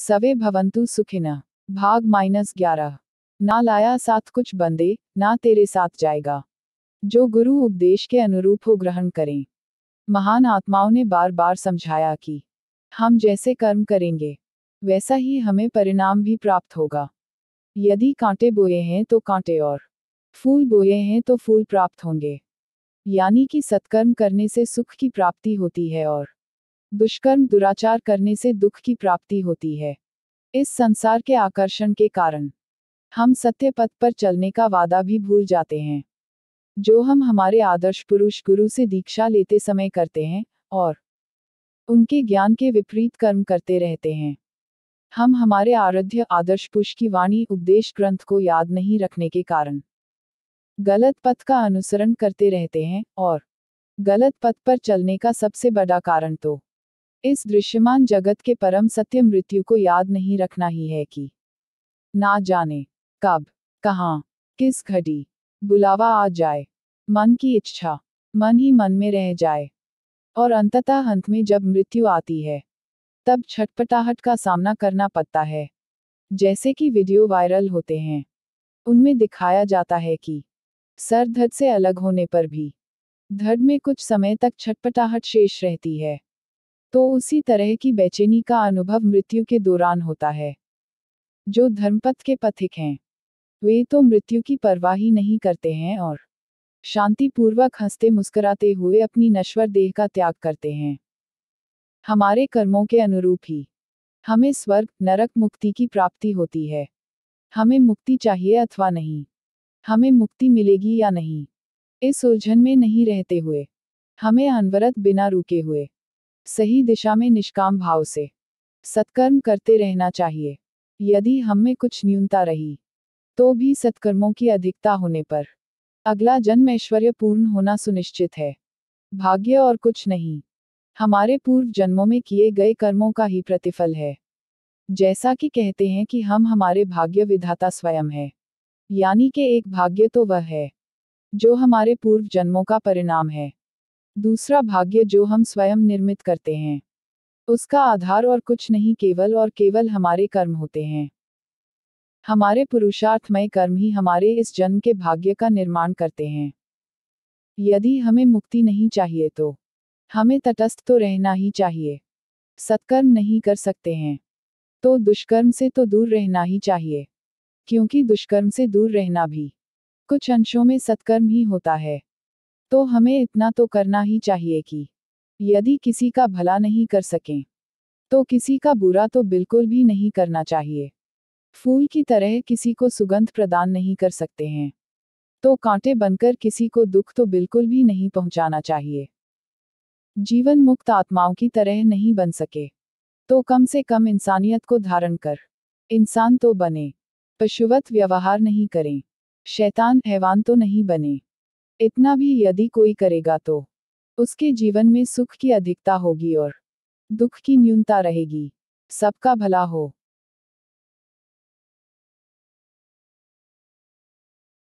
सवे भवंतु सुखिना भाग माइनस ग्यारह ना लाया साथ कुछ बंदे ना तेरे साथ जाएगा जो गुरु उपदेश के अनुरूप हो ग्रहण करें महान आत्माओं ने बार बार समझाया कि हम जैसे कर्म करेंगे वैसा ही हमें परिणाम भी प्राप्त होगा यदि कांटे बोए हैं तो कांटे और फूल बोए हैं तो फूल प्राप्त होंगे यानी कि सत्कर्म करने से सुख की प्राप्ति होती है और दुष्कर्म दुराचार करने से दुख की प्राप्ति होती है इस संसार के आकर्षण के कारण हम सत्य पथ पर चलने का वादा भी भूल जाते हैं जो हम हमारे आदर्श पुरुष गुरु से दीक्षा लेते समय करते हैं और उनके ज्ञान के विपरीत कर्म करते रहते हैं हम हमारे आराध्य आदर्श पुरुष की वाणी उपदेश ग्रंथ को याद नहीं रखने के कारण गलत पथ का अनुसरण करते रहते हैं और गलत पथ पर चलने का सबसे बड़ा कारण तो इस दृश्यमान जगत के परम सत्य मृत्यु को याद नहीं रखना ही है कि ना जाने कब कहाँ किस घड़ी बुलावा आ जाए मन की इच्छा मन ही मन में रह जाए और अंततः अंत में जब मृत्यु आती है तब छटपटाहट का सामना करना पड़ता है जैसे कि वीडियो वायरल होते हैं उनमें दिखाया जाता है कि सर धड़ से अलग होने पर भी धड़ में कुछ समय तक छटपटाहट शेष रहती है तो उसी तरह की बेचैनी का अनुभव मृत्यु के दौरान होता है जो धर्मपथ के पथिक हैं वे तो मृत्यु की परवाह ही नहीं करते हैं और शांतिपूर्वक हंसते मुस्कुराते हुए अपनी नश्वर देह का त्याग करते हैं हमारे कर्मों के अनुरूप ही हमें स्वर्ग नरक मुक्ति की प्राप्ति होती है हमें मुक्ति चाहिए अथवा नहीं हमें मुक्ति मिलेगी या नहीं इस उलझन में नहीं रहते हुए हमें अनवरत बिना रुके हुए सही दिशा में निष्काम भाव से सत्कर्म करते रहना चाहिए यदि हम में कुछ न्यूनता रही तो भी सत्कर्मों की अधिकता होने पर अगला जन्म ऐश्वर्य पूर्ण होना सुनिश्चित है भाग्य और कुछ नहीं हमारे पूर्व जन्मों में किए गए कर्मों का ही प्रतिफल है जैसा कि कहते हैं कि हम हमारे भाग्य विधाता स्वयं है यानी कि एक भाग्य तो वह है जो हमारे पूर्व जन्मों का परिणाम है दूसरा भाग्य जो हम स्वयं निर्मित करते हैं उसका आधार और कुछ नहीं केवल और केवल हमारे कर्म होते हैं हमारे पुरुषार्थमय कर्म ही हमारे इस जन्म के भाग्य का निर्माण करते हैं यदि हमें मुक्ति नहीं चाहिए तो हमें तटस्थ तो रहना ही चाहिए सत्कर्म नहीं कर सकते हैं तो दुष्कर्म से तो दूर रहना ही चाहिए क्योंकि दुष्कर्म से दूर रहना भी कुछ अंशों में सत्कर्म ही होता है तो हमें इतना तो करना ही चाहिए कि यदि किसी का भला नहीं कर सकें तो किसी का बुरा तो बिल्कुल भी नहीं करना चाहिए फूल की तरह किसी को सुगंध प्रदान नहीं कर सकते हैं तो कांटे बनकर किसी को दुख तो बिल्कुल भी नहीं पहुंचाना चाहिए जीवन मुक्त आत्माओं की तरह नहीं बन सके तो कम से कम इंसानियत को धारण कर इंसान तो बने पशुवत व्यवहार नहीं करें शैतान हैवान तो नहीं बने इतना भी यदि कोई करेगा तो उसके जीवन में सुख की अधिकता होगी और दुख की न्यूनता रहेगी सबका भला हो